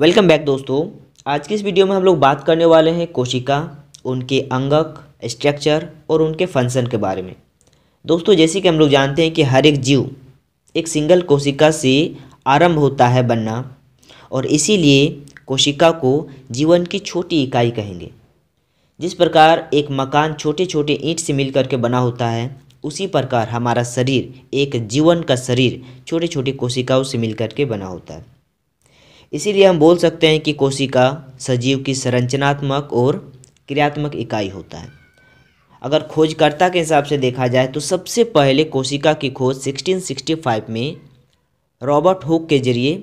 welcome back दोस्तों आज की इस वीडियो में हम लोग बात करने वाले हैं कोशिका उनके अंगक स्ट्रक्चर और उनके फंक्शन के बारे में दोस्तों जैसे कि हम लोग जानते हैं कि हर एक जीव एक सिंगल कोशिका से आरंभ होता है बनना और इसीलिए कोशिका को जीवन की छोटी इकाई कहेंगे जिस प्रकार एक मकान छोटे छोटे ईंट से मिल करके बना होता है उसी प्रकार हमारा शरीर एक जीवन का शरीर छोटे छोटे कोशिकाओं से मिल करके बना होता है इसीलिए हम बोल सकते हैं कि कोशिका सजीव की संरचनात्मक और क्रियात्मक इकाई होता है अगर खोजकर्ता के हिसाब से देखा जाए तो सबसे पहले कोशिका की खोज 1665 में रॉबर्ट हुक के जरिए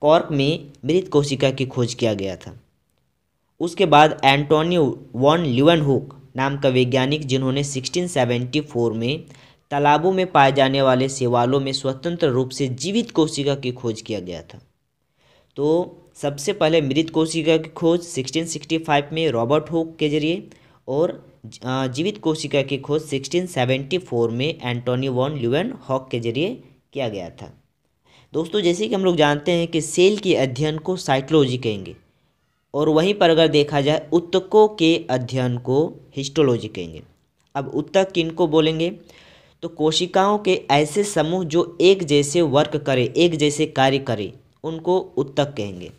कॉर्क में मृत कोशिका की खोज किया गया था उसके बाद एंटोनियो वॉन ल्यून हुक नाम का वैज्ञानिक जिन्होंने 1674 में तालाबों में पाए जाने वाले सेवालों में स्वतंत्र रूप से जीवित कोशिका की खोज किया गया था तो सबसे पहले मृत कोशिका की खोज 1665 में रॉबर्ट हुक के जरिए और जीवित कोशिका की खोज 1674 में एंटोनी वॉन ल्यूवन हॉक के जरिए किया गया था दोस्तों जैसे कि हम लोग जानते हैं कि सेल के अध्ययन को साइकोलॉजी कहेंगे और वहीं पर अगर देखा जाए उत्तकों के अध्ययन को हिस्टोलॉजी कहेंगे अब उत्तक किन को बोलेंगे तो कोशिकाओं के ऐसे समूह जो एक जैसे वर्क करें एक जैसे कार्य करें उनको उत्तक कहेंगे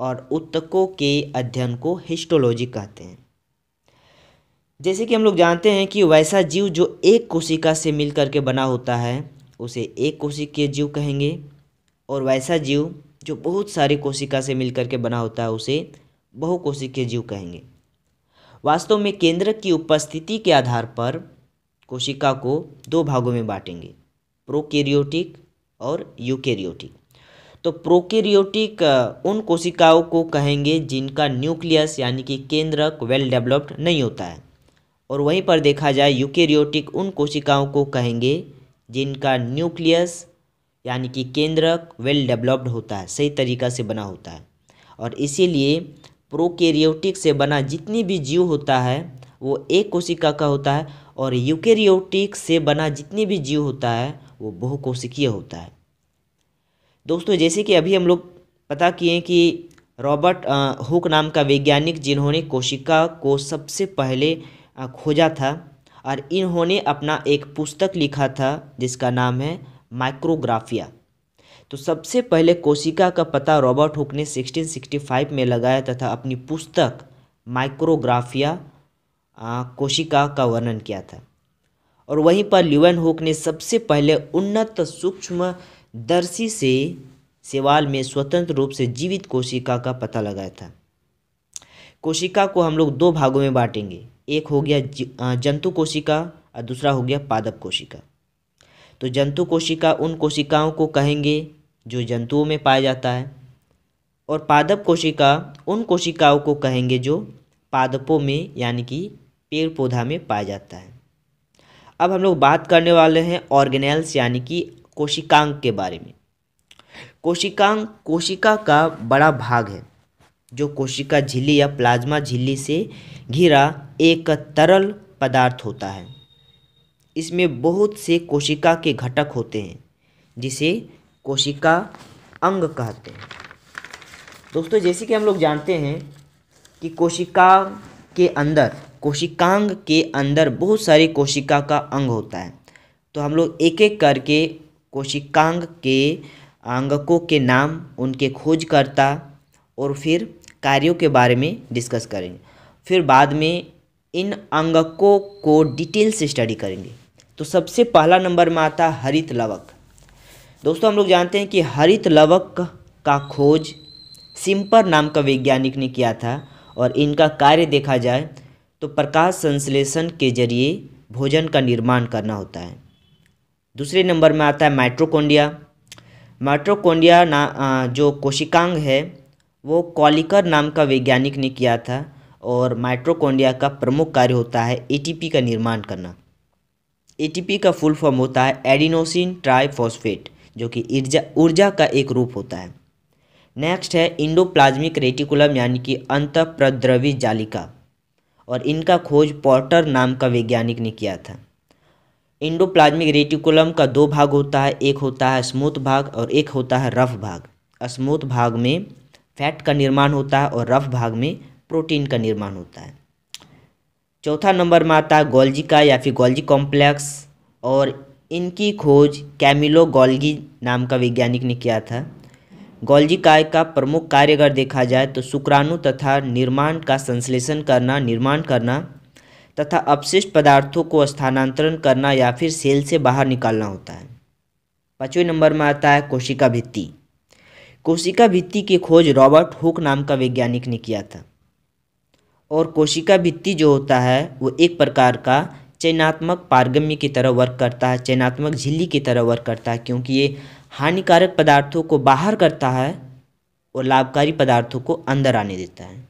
और उत्तकों के अध्ययन को हिस्टोलॉजी कहते हैं जैसे कि हम लोग जानते हैं कि वैसा जीव जो एक कोशिका से मिल करके बना होता है उसे एक कोशिकीय जीव कहेंगे और वैसा जीव जो बहुत सारी कोशिका से मिल करके बना होता है उसे बहु कोशिकीय जीव कहेंगे वास्तव में केंद्र की उपस्थिति के आधार पर कोशिका को दो भागों में बांटेंगे प्रोकैरियोटिक और यूकैरियोटिक तो प्रोकेरियोटिक उन कोशिकाओं को कहेंगे जिनका न्यूक्लियस यानी कि केंद्रक वेल डेवलप्ड नहीं होता है और वहीं पर देखा जाए यूकेरियोटिक उन कोशिकाओं को कहेंगे जिनका न्यूक्लियस यानी कि केंद्रक वेल डेवलप्ड होता है सही तरीका से बना होता है और इसीलिए प्रोकेरियोटिक से बना जितनी भी जीव होता है वो एक कोशिका का होता है और यूकेरियोटिक से बना जितनी भी जीव होता है वो बहुकोशिकीय होता है दोस्तों जैसे कि अभी हम लोग पता किए कि रॉबर्ट हुक नाम का वैज्ञानिक जिन्होंने कोशिका को सबसे पहले खोजा था और इन्होंने अपना एक पुस्तक लिखा था जिसका नाम है माइक्रोग्राफिया तो सबसे पहले कोशिका का पता रॉबर्ट हुक ने 1665 में लगाया तथा अपनी पुस्तक माइक्रोग्राफिया कोशिका का वर्णन किया था और वहीं पर ल्यूवन हुक ने सबसे पहले उन्नत सूक्ष्म दर्शी से सेवाल में स्वतंत्र रूप से जीवित कोशिका का पता लगाया था कोशिका को हम लोग दो भागों में बांटेंगे एक हो गया जंतु कोशिका और दूसरा हो गया पादप कोशिका तो जंतु कोशिका उन कोशिकाओं को कहेंगे जो जंतुओं में पाया जाता है और पादप कोशिका उन कोशिकाओं को कहेंगे जो पादपों में यानी कि पेड़ पौधा में पाया जाता है अब हम लोग बात करने वाले हैं ऑर्गेनेल्स यानी कि कोशिकांग के बारे में कोशिकांग कोशिका का बड़ा भाग है जो कोशिका झिल्ली या प्लाज्मा झिल्ली से घिरा एक तरल पदार्थ होता है इसमें बहुत से कोशिका के घटक होते हैं जिसे कोशिका अंग कहते हैं दोस्तों जैसे कि हम लोग जानते हैं कि कोशिका के अंदर कोशिकांग के अंदर बहुत सारी कोशिका का अंग होता है तो हम लोग एक एक करके कोशिकांग के अंगकों के नाम उनके खोजकर्ता और फिर कार्यों के बारे में डिस्कस करेंगे फिर बाद में इन अंगकों को डिटेल से स्टडी करेंगे तो सबसे पहला नंबर में आता हरित लवक दोस्तों हम लोग जानते हैं कि हरित लवक का खोज सिंपर नाम का वैज्ञानिक ने किया था और इनका कार्य देखा जाए तो प्रकाश संश्लेषण के जरिए भोजन का निर्माण करना होता है दूसरे नंबर में आता है माइट्रोकोंडिया माइट्रोकोंडिया ना जो कोशिकांग है वो कॉलिकर नाम का वैज्ञानिक ने किया था और माइट्रोकोंडिया का प्रमुख कार्य होता है एटीपी का निर्माण करना एटीपी का फुल फॉर्म होता है एडिनोसिन ट्राइफॉस्फेट जो कि ऊर्जा ऊर्जा का एक रूप होता है नेक्स्ट है इंडोप्लाज्मिक रेटिकुलम यानी कि अंतप्रद्रवी जालिका और इनका खोज पॉटर नाम का वैज्ञानिक ने किया था इंडोप्लाज्मिक रेटिकुलम का दो भाग होता है एक होता है स्मूथ भाग और एक होता है रफ भाग स्मूथ भाग में फैट का निर्माण होता है और रफ भाग में प्रोटीन का निर्माण होता है चौथा नंबर में आता है गोल्जी का या फिर गोल्जी कॉम्प्लेक्स और इनकी खोज कैमिलो गोल्गी नाम का वैज्ञानिक ने किया था गोल्जी काय का प्रमुख कार्य अगर देखा जाए तो शुक्राणु तथा निर्माण का संश्लेषण करना निर्माण करना तथा अपशिष्ट पदार्थों को स्थानांतरण करना या फिर सेल से बाहर निकालना होता है पाँचवें नंबर में आता है कोशिका भित्ति कोशिका भित्ति की खोज रॉबर्ट हुक नाम का वैज्ञानिक ने किया था और कोशिका भित्ति जो होता है वो एक प्रकार का चयनात्मक पारगम्य की तरह वर्क करता है चयनात्मक झिल्ली की तरह वर्क करता है क्योंकि ये हानिकारक पदार्थों को बाहर करता है और लाभकारी पदार्थों को अंदर आने देता है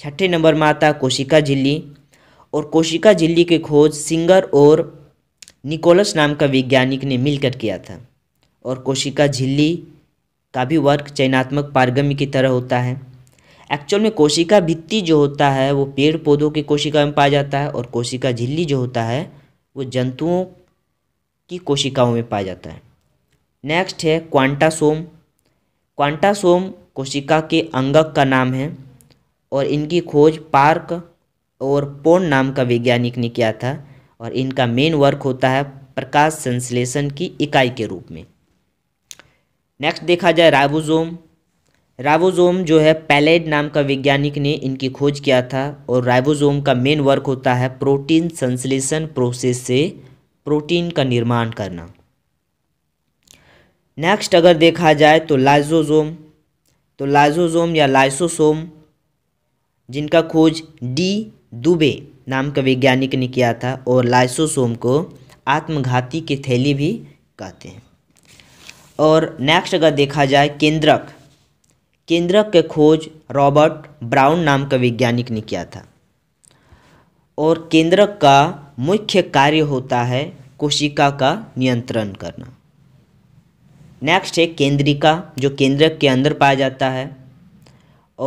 छठे नंबर में आता है कोशिका झिल्ली और कोशिका झिल्ली की खोज सिंगर और निकोलस नाम का वैज्ञानिक ने मिलकर किया था और कोशिका झिल्ली का भी वर्क चयनात्मक पारगम्य की तरह होता है एक्चुअल में कोशिका भित्ति जो होता है वो पेड़ पौधों की कोशिका में पाया जाता है और कोशिका झिल्ली जो होता है वो जंतुओं की कोशिकाओं में पाया जाता है नेक्स्ट है क्वांटासोम क्वांटासोम कोशिका के अंगक का नाम है और इनकी खोज पार्क और पोन नाम का वैज्ञानिक ने किया था और इनका मेन वर्क होता है प्रकाश संश्लेषण की इकाई के रूप में नेक्स्ट देखा जाए राइबोसोम राइबोसोम जो है पैलेड नाम का वैज्ञानिक ने इनकी खोज किया था और राइबोसोम का मेन वर्क होता है प्रोटीन संश्लेषण प्रोसेस से प्रोटीन का निर्माण करना नेक्स्ट अगर देखा जाए तो लाइजोजोम तो लाइजोजोम या लाइसोसोम जिनका खोज डी दुबे नाम का वैज्ञानिक ने किया था और लाइसोसोम को आत्मघाती की थैली भी कहते हैं और नेक्स्ट अगर देखा जाए केंद्रक केंद्रक के खोज रॉबर्ट ब्राउन नाम का वैज्ञानिक ने किया था और केंद्रक का मुख्य कार्य होता है कोशिका का नियंत्रण करना नेक्स्ट है केंद्रिका जो केंद्रक के अंदर पाया जाता है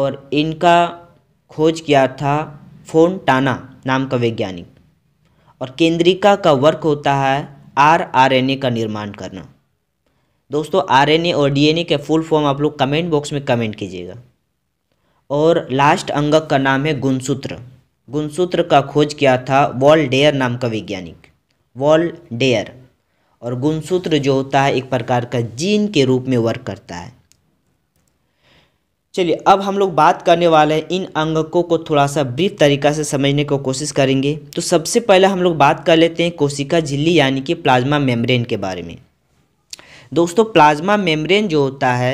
और इनका खोज किया था फोनटाना नाम का वैज्ञानिक और केंद्रिका का वर्क होता है आर आर एन ए का निर्माण करना दोस्तों आर एन ए और डी एन ए के फुल फॉर्म आप लोग कमेंट बॉक्स में कमेंट कीजिएगा और लास्ट अंगक का नाम है गुणसूत्र गुणसूत्र का खोज किया था वॉल डेयर नाम का वैज्ञानिक वॉल डेयर और गुणसूत्र जो होता है एक प्रकार का जीन के रूप में वर्क करता है चलिए अब हम लोग बात करने वाले हैं इन अंगकों को थोड़ा सा ब्रीफ तरीका से समझने की को कोशिश करेंगे तो सबसे पहले हम लोग बात कर लेते हैं कोशिका झिल्ली यानी कि प्लाज्मा मेम्ब्रेन के बारे में दोस्तों प्लाज्मा मेम्ब्रेन जो होता है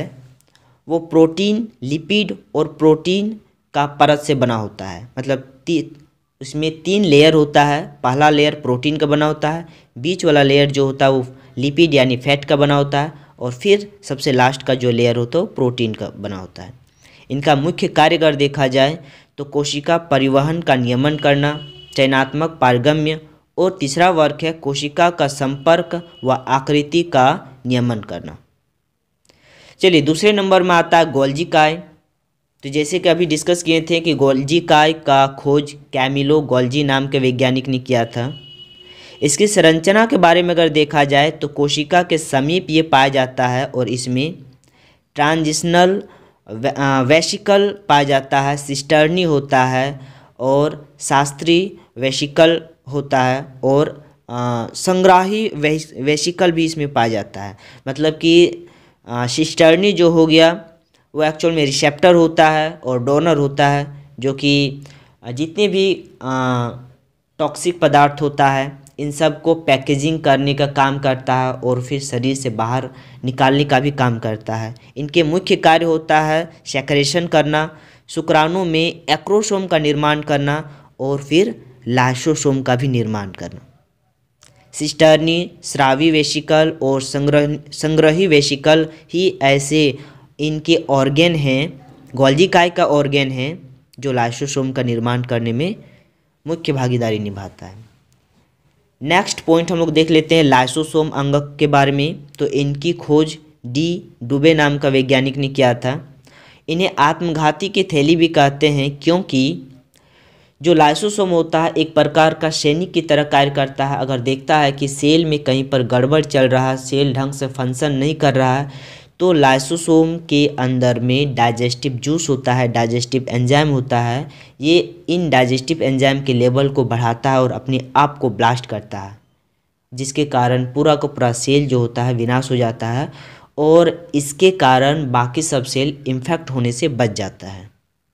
वो प्रोटीन लिपिड और प्रोटीन का परत से बना होता है मतलब ती, उसमें तीन लेयर होता है पहला लेयर प्रोटीन का बना होता है बीच वाला लेयर जो होता है वो लिपिड यानी फैट का बना होता है और फिर सबसे लास्ट का जो लेयर होता है वो प्रोटीन का बना होता है इनका मुख्य कार्य अगर देखा जाए तो कोशिका परिवहन का नियमन करना चयनात्मक पारगम्य और तीसरा वर्ग है कोशिका का संपर्क व आकृति का नियमन करना चलिए दूसरे नंबर में आता है गोल्जी काय तो जैसे कि अभी डिस्कस किए थे कि गोल्जी काय का खोज कैमिलो गोल्जी नाम के वैज्ञानिक ने किया था इसकी संरचना के बारे में अगर देखा जाए तो कोशिका के समीप ये पाया जाता है और इसमें ट्रांजिशनल वेशिकल पाया जाता है सिस्टर्नी होता है और शास्त्री वेशिकल होता है और संग्राही वेशिकल भी इसमें पाया जाता है मतलब कि सिस्टर्नी जो हो गया वो एक्चुअल में रिसेप्टर होता है और डोनर होता है जो कि जितने भी टॉक्सिक पदार्थ होता है इन सब को पैकेजिंग करने का काम करता है और फिर शरीर से बाहर निकालने का भी काम करता है इनके मुख्य कार्य होता है सेक्रेशन करना शुक्राणु में एक्रोसोम का निर्माण करना और फिर लाइसोसोम का भी निर्माण करना सिस्टर्नी श्रावी वेशिकल और संग्रह संग्रही वेशिकल ही ऐसे इनके ऑर्गेन हैं गोल्जिकाय का ऑर्गेन है जो लाइसोसोम का निर्माण करने में मुख्य भागीदारी निभाता है नेक्स्ट पॉइंट हम लोग देख लेते हैं लाइसोसोम अंगक के बारे में तो इनकी खोज डी डुबे नाम का वैज्ञानिक ने किया था इन्हें आत्मघाती की थैली भी कहते हैं क्योंकि जो लाइसोसोम होता है एक प्रकार का सैनिक की तरह कार्य करता है अगर देखता है कि सेल में कहीं पर गड़बड़ चल रहा है सेल ढंग से फंक्शन नहीं कर रहा है तो लाइसोसोम के अंदर में डाइजेस्टिव जूस होता है डाइजेस्टिव एंजाइम होता है ये इन डाइजेस्टिव एंजाइम के लेवल को बढ़ाता है और अपने आप को ब्लास्ट करता है जिसके कारण पूरा का पूरा सेल जो होता है विनाश हो जाता है और इसके कारण बाकी सब सेल इन्फेक्ट होने से बच जाता है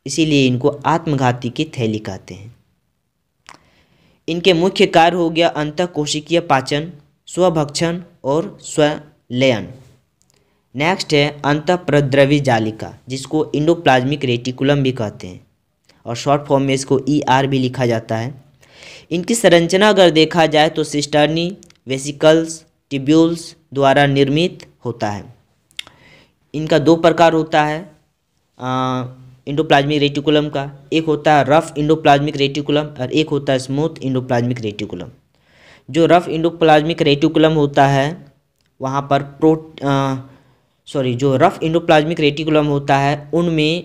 इसीलिए इनको आत्मघाती की थैली कहते हैं इनके मुख्य कार्य हो गया अंत कोशिकीय पाचन स्वभक्षण और स्वलयन नेक्स्ट है अंतप्रद्रवी जालिका जिसको इंडोप्लाज्मिक रेटिकुलम भी कहते हैं और शॉर्ट फॉर्म में इसको ई e ER भी लिखा जाता है इनकी संरचना अगर देखा जाए तो सिस्टर्नी वेसिकल्स टिब्यूल्स द्वारा निर्मित होता है इनका दो प्रकार होता है इंडोप्लाज्मिक रेटिकुलम का एक होता है रफ इंडोप्लाज्मिक रेटिकुलम और एक होता है स्मूथ इंडोप्लाज्मिक रेटिकुलम जो रफ इंडोप्लाज्मिक रेटिकुलम होता है वहाँ पर प्रो आ, सॉरी जो रफ इंडोप्लाज्मिक रेटिकुलम होता है उनमें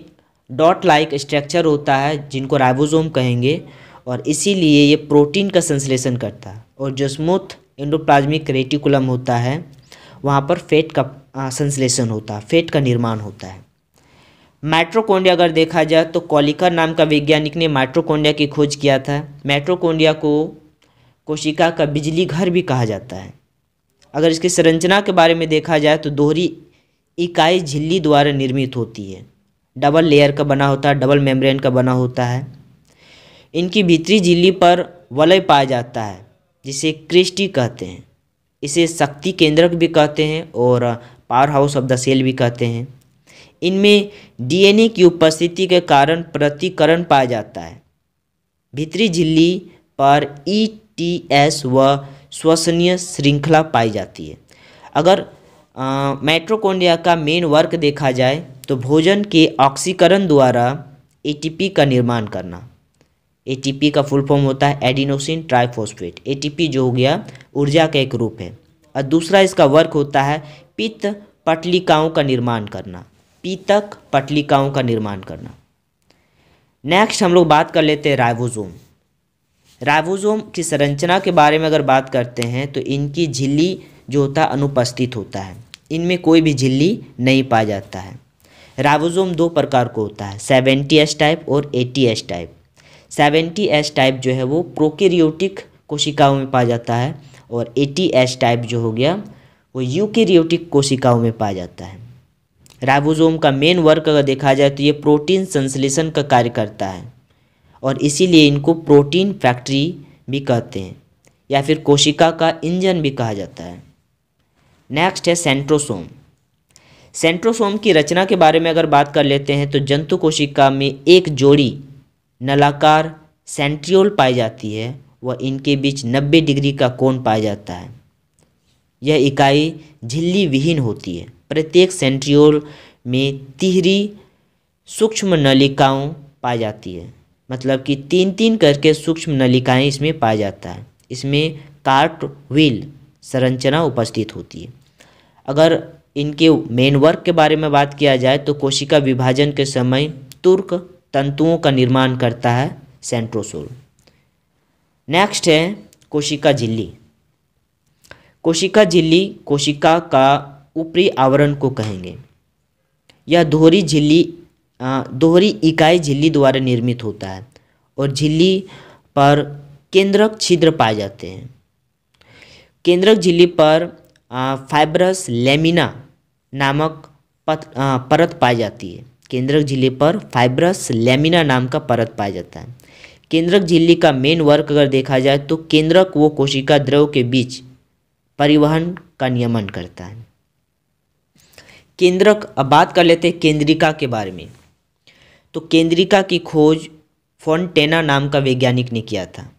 डॉट लाइक स्ट्रक्चर होता है जिनको राइबोसोम कहेंगे और इसीलिए ये प्रोटीन का संश्लेषण करता है और जो स्मूथ इंडोप्लाज्मिक रेटिकुलम होता है वहाँ पर फेट का संश्लेषण होता है फेट का निर्माण होता है माइट्रोकोंडिया अगर देखा जाए तो कॉलिकर नाम का वैज्ञानिक ने माइट्रोकोंडिया की खोज किया था माइट्रोकोंडिया को कोशिका का बिजली घर भी कहा जाता है अगर इसकी संरचना के बारे में देखा जाए तो दोहरी इकाई झिल्ली द्वारा निर्मित होती है डबल लेयर का बना होता है डबल मेम्ब्रेन का बना होता है इनकी भीतरी झिल्ली पर वलय पाया जाता है जिसे क्रिस्टी कहते हैं इसे शक्ति केंद्रक भी कहते हैं और power house of the cell भी कहते हैं इनमें डीएनए की उपस्थिति के कारण प्रतिकरण पाया जाता है भीतरी झिल्ली पर ई टी एस व श्वसनीय श्रृंखला पाई जाती है अगर माइट्रोकोंडिया का मेन वर्क देखा जाए तो भोजन के ऑक्सीकरण द्वारा एटीपी का निर्माण करना एटीपी का फुल फॉर्म होता है एडिनोसिन ट्राइफोस्फेट एटीपी जो हो गया ऊर्जा का एक रूप है और दूसरा इसका वर्क होता है पित्त पटलिकाओं का निर्माण करना पीतक पटलिकाओं का निर्माण करना नेक्स्ट हम लोग बात कर लेते हैं राइबोसोम राइबोसोम की संरचना के बारे में अगर बात करते हैं तो इनकी झिल्ली जो होता है अनुपस्थित होता है इनमें कोई भी झिल्ली नहीं पाया जाता है राबोजोम दो प्रकार को होता है सेवेंटी एस टाइप और eighty S type seventy S type जो है वो प्रोकेरियोटिक कोशिकाओं में पाया जाता है और एटी एस टाइप जो हो गया वो यूकेरियोटिक कोशिकाओं में पाया जाता है राबोजोम का मेन वर्क अगर देखा जाए तो ये प्रोटीन संश्लेषण का कार्य करता है और इसीलिए इनको प्रोटीन फैक्ट्री भी कहते हैं या फिर कोशिका का इंजन भी कहा जाता है नेक्स्ट है सेंट्रोसोम सेंट्रोसोम की रचना के बारे में अगर बात कर लेते हैं तो जंतु कोशिका में एक जोड़ी नलाकार सेंट्रियोल पाई जाती है व इनके बीच 90 डिग्री का कोण पाया जाता है यह इकाई झिल्ली विहीन होती है प्रत्येक सेंट्रियोल में तिहरी सूक्ष्म नलिकाओं पाई जाती है मतलब कि तीन तीन करके सूक्ष्म नलिकाएं इसमें पाया जाता है इसमें कार्ट व्हील संरचना उपस्थित होती है अगर इनके मेन वर्क के बारे में बात किया जाए तो कोशिका विभाजन के समय तुर्क तंतुओं का निर्माण करता है सेंट्रोसोल नेक्स्ट है कोशिका झिल्ली कोशिका झिल्ली कोशिका का ऊपरी आवरण को कहेंगे यह दोहरी झिल्ली दोहरी इकाई झिल्ली द्वारा निर्मित होता है और झिल्ली पर केंद्रक छिद्र पाए जाते हैं केंद्रक झिल्ली पर फाइब्रस लेमिना नामक पत, आ, परत पाई जाती है केंद्रक झिल्ली पर फाइब्रस लेमिना नाम का परत पाया जाता है केंद्रक झिल्ली का मेन वर्क अगर देखा जाए तो केंद्रक वो कोशिका द्रव के बीच परिवहन का नियमन करता है केंद्रक अब बात कर लेते हैं केंद्रिका के बारे में तो केंद्रिका की खोज फोनटेना नाम का वैज्ञानिक ने किया था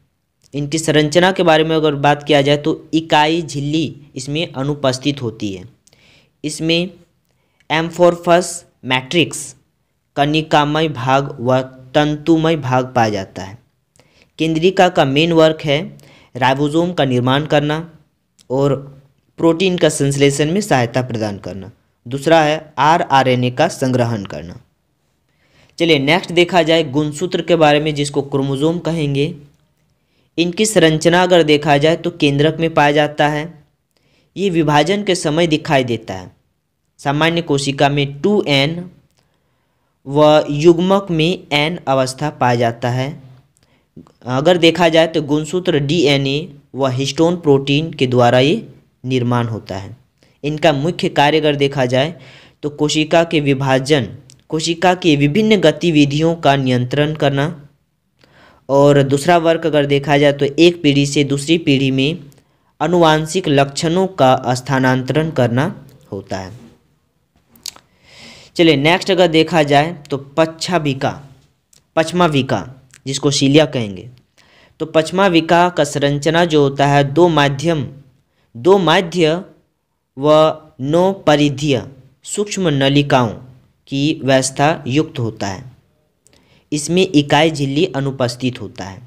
इनकी संरचना के बारे में अगर बात किया जाए तो इकाई झिल्ली इसमें अनुपस्थित होती है इसमें एम्फोरफस मैट्रिक्स कनिकामय भाग व तंतुमय भाग पाया जाता है केंद्रिका का मेन वर्क है राइबोसोम का निर्माण करना और प्रोटीन का संश्लेषण में सहायता प्रदान करना दूसरा है आरआरएनए का संग्रहण करना चलिए नेक्स्ट देखा जाए गुणसूत्र के बारे में जिसको क्रोमोजोम कहेंगे इनकी संरचना अगर देखा जाए तो केंद्रक में पाया जाता है ये विभाजन के समय दिखाई देता है सामान्य कोशिका में टू एन व युग्मक में एन अवस्था पाया जाता है अगर देखा जाए तो गुणसूत्र डीएनए व हिस्टोन प्रोटीन के द्वारा ये निर्माण होता है इनका मुख्य कार्य अगर देखा जाए तो कोशिका के विभाजन कोशिका की विभिन्न गतिविधियों का नियंत्रण करना और दूसरा वर्ग अगर देखा जाए तो एक पीढ़ी से दूसरी पीढ़ी में अनुवांशिक लक्षणों का स्थानांतरण करना होता है चलिए नेक्स्ट अगर देखा जाए तो पच्छाविका पश्चिमाविका जिसको सीलिया कहेंगे तो पश्चिमाविका का संरचना जो होता है दो माध्यम दो माध्य व नौ परिधीय सूक्ष्म नलिकाओं की व्यवस्था युक्त होता है इसमें इकाई झिल्ली अनुपस्थित होता है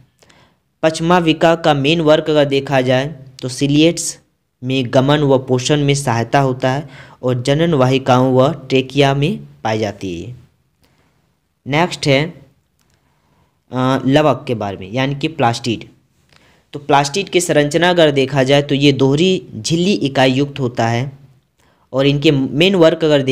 पश्चिमा विका का मेन वर्क अगर देखा जाए तो सिलिएट्स में गमन व पोषण में सहायता होता है और जनन वाहिकाओं व वा ट्रेकिया में पाई जाती है नेक्स्ट है लवक के बारे में यानी कि प्लास्टिड तो प्लास्टिड के संरचना अगर देखा जाए तो ये दोहरी झिल्ली इकाई युक्त होता है और इनके मेन वर्क अगर